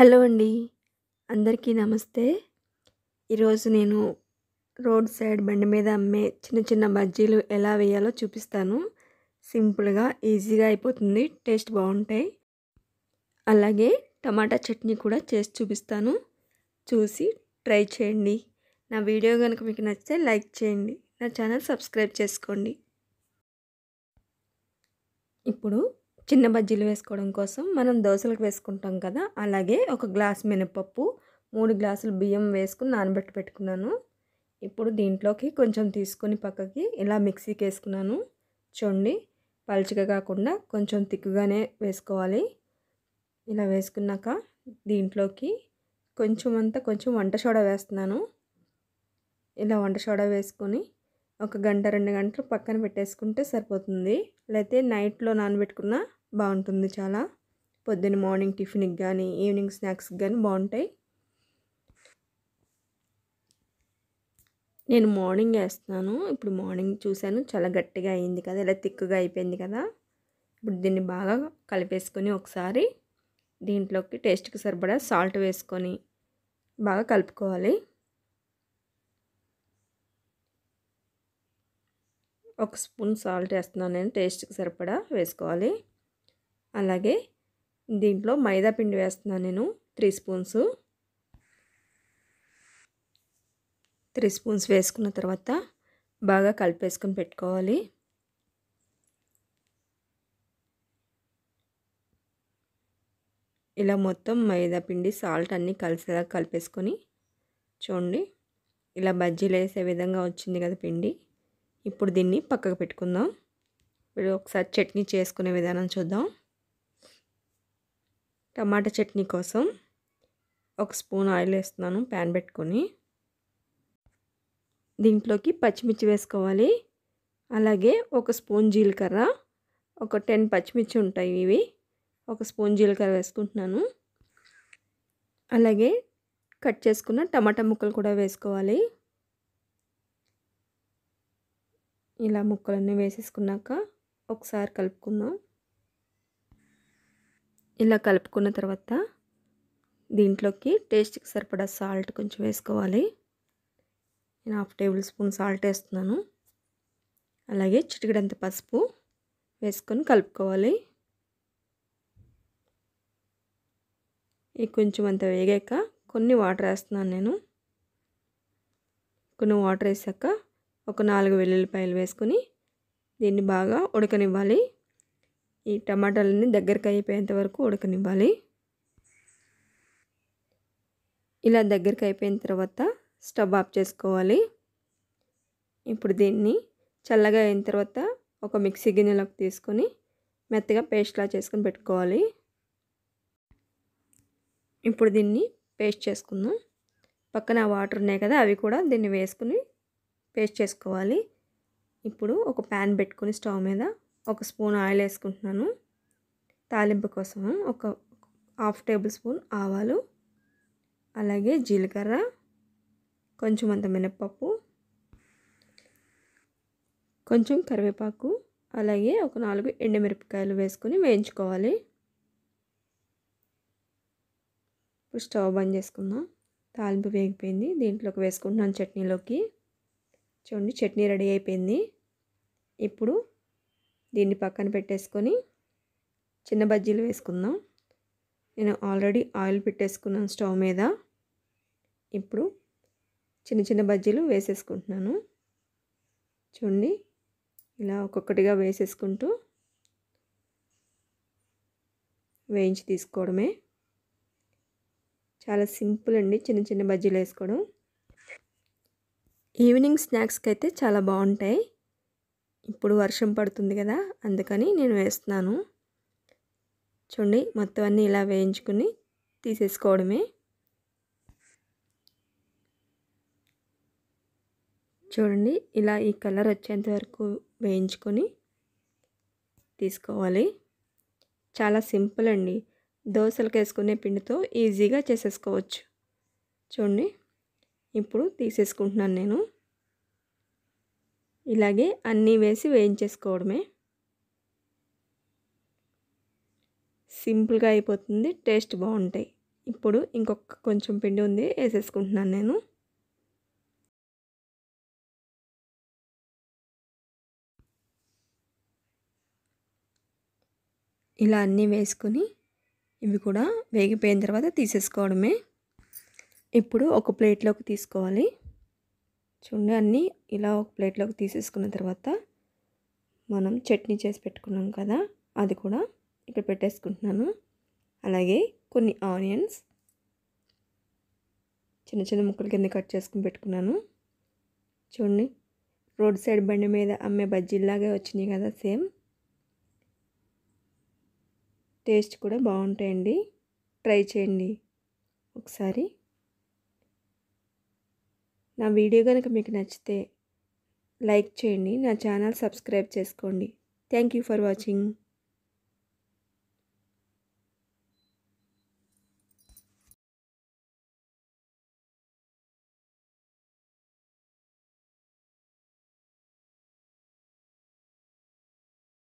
hello అండి అందరికీ నమస్తే ఈరోజు నేను రోడ్ సైడ్ బండి మీద అమ్మే చిన్న చిన్న బజ్జీలు ఎలా వేయాలో చూపిస్తాను సింపుల్గా ఈజీగా అయిపోతుంది టేస్ట్ బాగుంటాయి అలాగే టమాటా చట్నీ కూడా చేసి చూపిస్తాను చూసి ట్రై చేయండి నా వీడియో కనుక మీకు నచ్చితే లైక్ చేయండి నా ఛానల్ సబ్స్క్రైబ్ చేసుకోండి ఇప్పుడు చిన్న బజ్జీలు వేసుకోవడం కోసం మనం దోశలకు వేసుకుంటాం కదా అలాగే ఒక గ్లాస్ మినపప్పు మూడు గ్లాసులు బియ్యం వేసుకుని నానబెట్టి పెట్టుకున్నాను ఇప్పుడు దీంట్లోకి కొంచెం తీసుకొని పక్కకి ఇలా మిక్సీకి వేసుకున్నాను చూడండి పలుచగా కాకుండా కొంచెం తిక్కుగానే వేసుకోవాలి ఇలా వేసుకున్నాక దీంట్లోకి కొంచెం అంతా కొంచెం వంట సోడా వేస్తున్నాను ఇలా వంట సోడా వేసుకొని ఒక గంట రెండు గంటలు పక్కన పెట్టేసుకుంటే సరిపోతుంది లేకపోతే నైట్లో నానబెట్టుకున్న బాగుంటుంది చాలా పొద్దున్న మార్నింగ్ టిఫిన్కి కానీ ఈవినింగ్ స్నాక్స్కి కానీ బాగుంటాయి నేను మార్నింగ్ వేస్తున్నాను ఇప్పుడు మార్నింగ్ చూశాను చాలా గట్టిగా అయింది కదా ఇలా తిక్కుగా అయిపోయింది కదా ఇప్పుడు దీన్ని బాగా కలిపేసుకొని ఒకసారి దీంట్లోకి టేస్ట్కి సరిపడా సాల్ట్ వేసుకొని బాగా కలుపుకోవాలి ఒక స్పూన్ సాల్ట్ వేస్తున్నాను నేను టేస్ట్కి సరిపడా వేసుకోవాలి అలాగే దీంట్లో మైదా పిండి వేస్తున్నాను నేను త్రీ స్పూన్స్ త్రీ స్పూన్స్ వేసుకున్న తర్వాత బాగా కలిపేసుకొని పెట్టుకోవాలి ఇలా మొత్తం మైదా పిండి సాల్ట్ అన్నీ కలిసేలా కలిపేసుకొని చూడండి ఇలా బజ్జీలు వేసే విధంగా వచ్చింది కదా పిండి ఇప్పుడు దీన్ని పక్కకు పెట్టుకుందాం ఇప్పుడు ఒకసారి చట్నీ చేసుకునే విధానం చూద్దాం టమాటా చట్నీ కోసం ఒక స్పూన్ ఆయిల్ వేస్తున్నాను ప్యాన్ పెట్టుకొని దీంట్లోకి పచ్చిమిర్చి వేసుకోవాలి అలాగే ఒక స్పూన్ జీలకర్ర ఒక టెన్ పచ్చిమిర్చి ఉంటాయి ఇవి ఒక స్పూన్ జీలకర్ర వేసుకుంటున్నాను అలాగే కట్ చేసుకున్న టమాటా ముక్కలు కూడా వేసుకోవాలి ఇలా ముక్కలన్నీ వేసేసుకున్నాక ఒకసారి కలుపుకుందాం ఇలా కలుపుకున్న తర్వాత దీంట్లోకి టేస్ట్కి సరిపడా సాల్ట్ కొంచెం వేసుకోవాలి నేను హాఫ్ టేబుల్ స్పూన్ సాల్ట్ వేస్తున్నాను అలాగే చిటికడంత పసుపు వేసుకొని కలుపుకోవాలి ఈ కొంచెం అంత వేగాక కొన్ని వాటర్ వేస్తున్నాను నేను కొన్ని వాటర్ వేసాక ఒక నాలుగు వెల్లుల్లిపాయలు వేసుకొని దీన్ని బాగా ఉడకనివ్వాలి ఈ టమాటాలని దగ్గరికి అయిపోయేంత వరకు ఉడకనివ్వాలి ఇలా దగ్గరికి అయిపోయిన తర్వాత స్టవ్ ఆఫ్ చేసుకోవాలి ఇప్పుడు దీన్ని చల్లగా అయిన తర్వాత ఒక మిక్సీ గిన్నెలోకి తీసుకొని మెత్తగా పేస్ట్లా చేసుకొని పెట్టుకోవాలి ఇప్పుడు దీన్ని పేస్ట్ చేసుకుందాం పక్కన వాటర్ ఉన్నాయి కదా అవి కూడా దీన్ని వేసుకుని పేస్ట్ చేసుకోవాలి ఇప్పుడు ఒక ప్యాన్ పెట్టుకొని స్టవ్ మీద ఒక స్పూన్ ఆయిల్ వేసుకుంటున్నాను తాలింపు కోసం ఒక హాఫ్ టేబుల్ స్పూన్ ఆవాలు అలాగే జీలకర్ర కొంచెం అంత మినప్పప్పు కొంచెం కరివేపాకు అలాగే ఒక నాలుగు ఎండుమిరపకాయలు వేసుకొని వేయించుకోవాలి ఇప్పుడు స్టవ్ బంద్ చేసుకుందాం తాలింపు వేగిపోయింది దీంట్లోకి వేసుకుంటున్నాను చట్నీలోకి చూడండి చట్నీ రెడీ అయిపోయింది ఇప్పుడు దీన్ని పక్కన పెట్టేసుకొని చిన్న బజ్జీలు వేసుకుందాం నేను ఆల్రెడీ ఆయిల్ పెట్టేసుకున్నాను స్టవ్ మీద ఇప్పుడు చిన్న చిన్న బజ్జీలు వేసేసుకుంటున్నాను చూడండి ఇలా ఒక్కొక్కటిగా వేసేసుకుంటూ వేయించి తీసుకోవడమే చాలా సింపుల్ అండి చిన్న చిన్న బజ్జీలు వేసుకోవడం ఈవినింగ్ స్నాక్స్కి అయితే చాలా బాగుంటాయి ఇప్పుడు వర్షం పడుతుంది కదా అందుకని నేను వేస్తున్నాను చూడండి మొత్తం అన్నీ ఇలా వేయించుకుని తీసేసుకోవడమే చూడండి ఇలా ఈ కలర్ వచ్చేంత వరకు వేయించుకొని తీసుకోవాలి చాలా సింపుల్ అండి దోశలకు వేసుకునే పిండితో ఈజీగా చేసేసుకోవచ్చు చూడండి ఇప్పుడు తీసేసుకుంటున్నాను నేను ఇలాగే అన్నీ వేసి వేయించేసుకోవడమే సింపుల్గా అయిపోతుంది టేస్ట్ బాగుంటాయి ఇప్పుడు ఇంకొక కొంచెం పిండి ఉంది వేసేసుకుంటున్నాను నేను ఇలా అన్నీ వేసుకొని ఇవి కూడా వేగిపోయిన తర్వాత తీసేసుకోవడమే ఇప్పుడు ఒక ప్లేట్లోకి తీసుకోవాలి చూడండి అన్నీ ఇలా ఒక ప్లేట్లోకి తీసేసుకున్న తర్వాత మనం చట్నీ చేసి పెట్టుకున్నాం కదా అది కూడా ఇక్కడ పెట్టేసుకుంటున్నాను అలాగే కొన్ని ఆనియన్స్ చిన్న చిన్న ముక్కలు కింద కట్ చేసుకుని పెట్టుకున్నాను చూడండి రోడ్ సైడ్ బండి మీద అమ్మే బజ్జీలాగా వచ్చినాయి కదా సేమ్ టేస్ట్ కూడా బాగుంటాయండి ట్రై చేయండి ఒకసారి నా వీడియో కనుక మీకు నచ్చితే లైక్ చేయండి నా ఛానల్ సబ్స్క్రైబ్ చేసుకోండి థ్యాంక్ యూ ఫర్ వాచింగ్